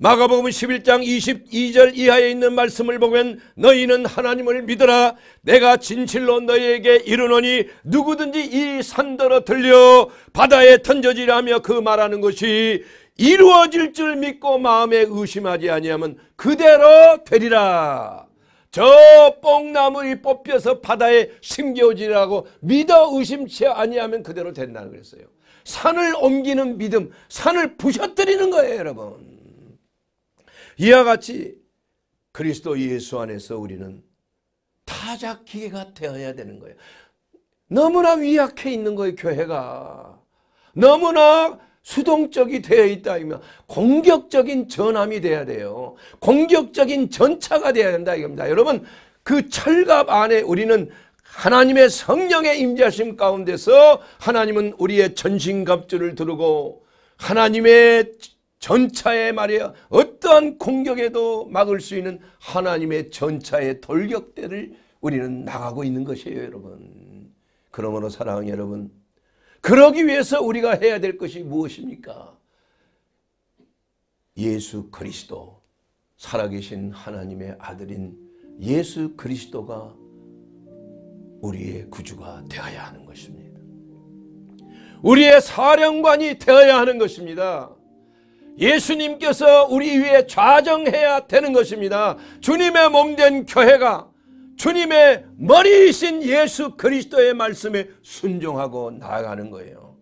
마가복음 11장 22절 이하에 있는 말씀을 보면 너희는 하나님을 믿어라 내가 진실로 너희에게 이르노니 누구든지 이 산더러 들려 바다에 던져지라며 그 말하는 것이 이루어질 줄 믿고 마음에 의심하지 아니하면 그대로 되리라 저뽕나무이 뽑혀서 바다에 심겨지라고 믿어 의심치 아니하면 그대로 된다는 그랬어요 산을 옮기는 믿음 산을 부셔뜨리는 거예요 여러분 이와 같이 그리스도 예수 안에서 우리는 타작 기계가 되어야 되는 거예요. 너무나 위약해 있는 거예요, 교회가. 너무나 수동적이 되어 있다 공격적인 전함이 돼야 돼요. 공격적인 전차가 돼야 된다 이겁니다. 여러분 그 철갑 안에 우리는 하나님의 성령의 임재심 가운데서 하나님은 우리의 전신갑주를 두르고 하나님의 전차에 말이야 어떠한 공격에도 막을 수 있는 하나님의 전차의 돌격대를 우리는 나가고 있는 것이에요 여러분. 그러므로 사랑하는 여러분 그러기 위해서 우리가 해야 될 것이 무엇입니까? 예수 그리스도 살아계신 하나님의 아들인 예수 그리스도가 우리의 구주가 되어야 하는 것입니다. 우리의 사령관이 되어야 하는 것입니다. 예수님께서 우리 위에 좌정해야 되는 것입니다. 주님의 몸된 교회가 주님의 머리이신 예수 그리스도의 말씀에 순종하고 나아가는 거예요.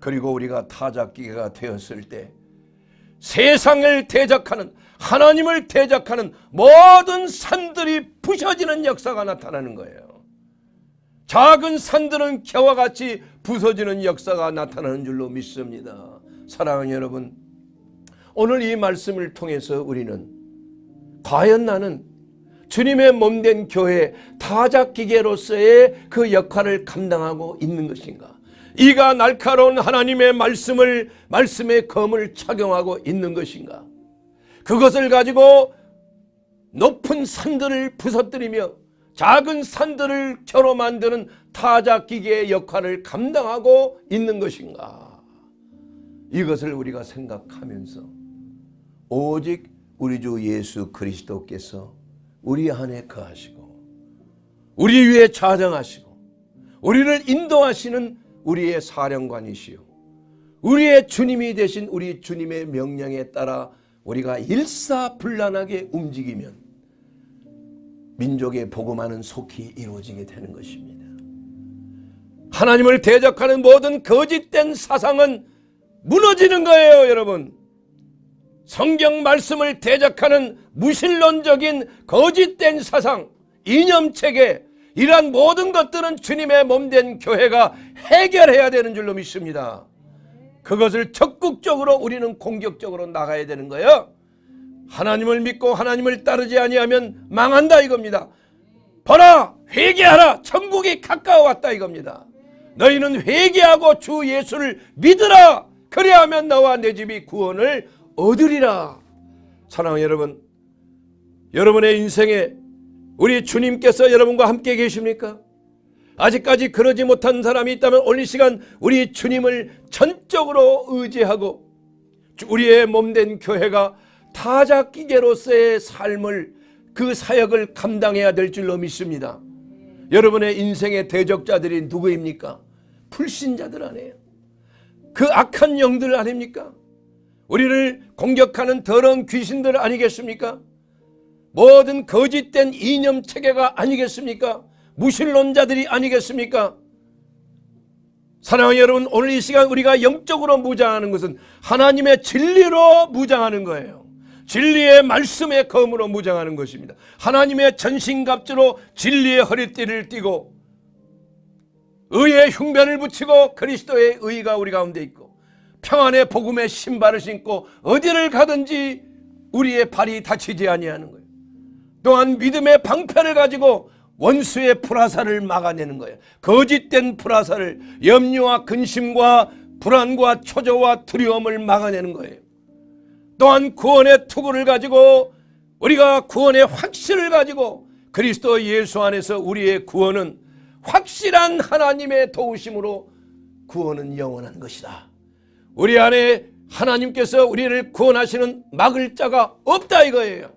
그리고 우리가 타작기가 되었을 때 세상을 대적하는 하나님을 대적하는 모든 산들이 부셔지는 역사가 나타나는 거예요. 작은 산들은 겨와 같이 부서지는 역사가 나타나는 줄로 믿습니다. 사랑하는 여러분 오늘 이 말씀을 통해서 우리는 과연 나는 주님의 몸된 교회 타작기계로서의 그 역할을 감당하고 있는 것인가 이가 날카로운 하나님의 말씀을 말씀의 검을 착용하고 있는 것인가 그것을 가지고 높은 산들을 부서뜨리며 작은 산들을 겨로 만드는 타작기계의 역할을 감당하고 있는 것인가 이것을 우리가 생각하면서 오직 우리 주 예수 그리스도께서 우리 안에 거하시고 우리 위에 좌정하시고 우리를 인도하시는 우리의 사령관이시요 우리의 주님이 되신 우리 주님의 명령에 따라 우리가 일사불란하게 움직이면 민족의 복음하는 속히 이루어지게 되는 것입니다. 하나님을 대적하는 모든 거짓된 사상은 무너지는 거예요, 여러분. 성경 말씀을 대적하는 무신론적인 거짓된 사상, 이념체계, 이러한 모든 것들은 주님의 몸 된 교회가 해결해야 되는 줄로 믿습니다. 그것을 적극적으로 우리는 공격적으로 나가야 되는 거예요. 하나님을 믿고 하나님을 따르지 아니하면 망한다 이겁니다. 보라 회개하라 천국이 가까워 왔다 이겁니다. 너희는 회개하고 주 예수를 믿으라 그리하면 나와 내 집이 구원을 얻으리라. 사랑하는 여러분, 여러분의 인생에 우리 주님께서 여러분과 함께 계십니까? 아직까지 그러지 못한 사람이 있다면 오늘 시간 우리 주님을 전적으로 의지하고 우리의 몸된 교회가 타자 기계로서의 삶을 그 사역을 감당해야 될 줄로 믿습니다. 여러분의 인생의 대적자들이 누구입니까? 불신자들 아니에요. 그 악한 영들 아닙니까? 우리를 공격하는 더러운 귀신들 아니겠습니까? 모든 거짓된 이념 체계가 아니겠습니까? 무신론자들이 아니겠습니까? 사랑하는 여러분 오늘 이 시간 우리가 영적으로 무장하는 것은 하나님의 진리로 무장하는 거예요. 진리의 말씀의 검으로 무장하는 것입니다. 하나님의 전신갑주로 진리의 허리띠를 띠고 의의 흉변을 붙이고 그리스도의 의가 우리 가운데 있고 평안의 복음의 신발을 신고 어디를 가든지 우리의 발이 다치지 아니하는 거예요. 또한 믿음의 방패를 가지고 원수의 불화사를 막아내는 거예요. 거짓된 불화사를 염려와 근심과 불안과 초조와 두려움을 막아내는 거예요. 또한 구원의 투구를 가지고 우리가 구원의 확신을 가지고 그리스도 예수 안에서 우리의 구원은 확실한 하나님의 도우심으로 구원은 영원한 것이다. 우리 안에 하나님께서 우리를 구원하시는 막을 자가 없다 이거예요.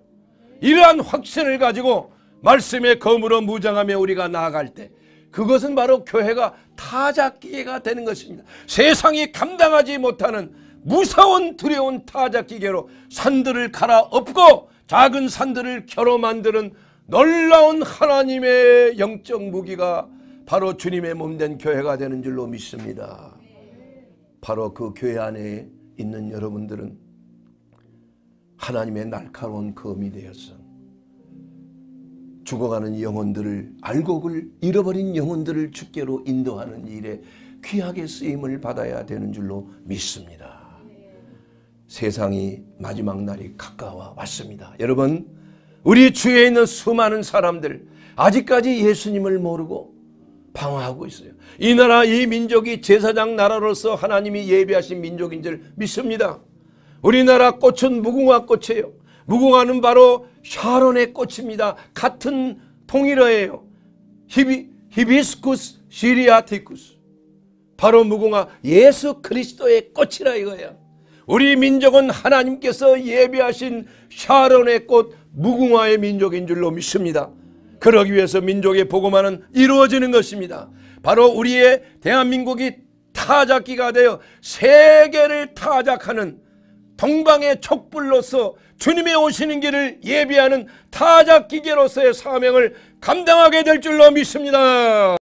이러한 확신을 가지고 말씀의 검으로 무장하며 우리가 나아갈 때 그것은 바로 교회가 타작기계가 되는 것입니다. 세상이 감당하지 못하는 무서운 두려운 타작기계로 산들을 갈아엎고 작은 산들을 겨로 만드는 놀라운 하나님의 영적 무기가 바로 주님의 몸된 교회가 되는 줄로 믿습니다. 바로 그 교회 안에 있는 여러분들은 하나님의 날카로운 검이 되어서 죽어가는 영혼들을 알곡을 잃어버린 영혼들을 주께로 인도하는 일에 귀하게 쓰임을 받아야 되는 줄로 믿습니다. 세상이 마지막 날이 가까워 왔습니다. 여러분 우리 주위에 있는 수많은 사람들 아직까지 예수님을 모르고 방어하고 있어요. 이 나라 이 민족이 제사장 나라로서 하나님이 예배하신 민족인 줄 믿습니다. 우리나라 꽃은 무궁화 꽃이에요. 무궁화는 바로 샤론의 꽃입니다. 같은 통일어예요. 히비, 히비스쿠스 시리아티쿠스. 바로 무궁화 예수 그리스도의 꽃이라 이거야. 우리 민족은 하나님께서 예배하신 샤론의 꽃 무궁화의 민족인 줄로 믿습니다. 그러기 위해서 민족의 복음화는 이루어지는 것입니다. 바로 우리의 대한민국이 타작기가 되어 세계를 타작하는 동방의 촛불로서 주님의 오시는 길을 예비하는 타작기계로서의 사명을 감당하게 될 줄로 믿습니다.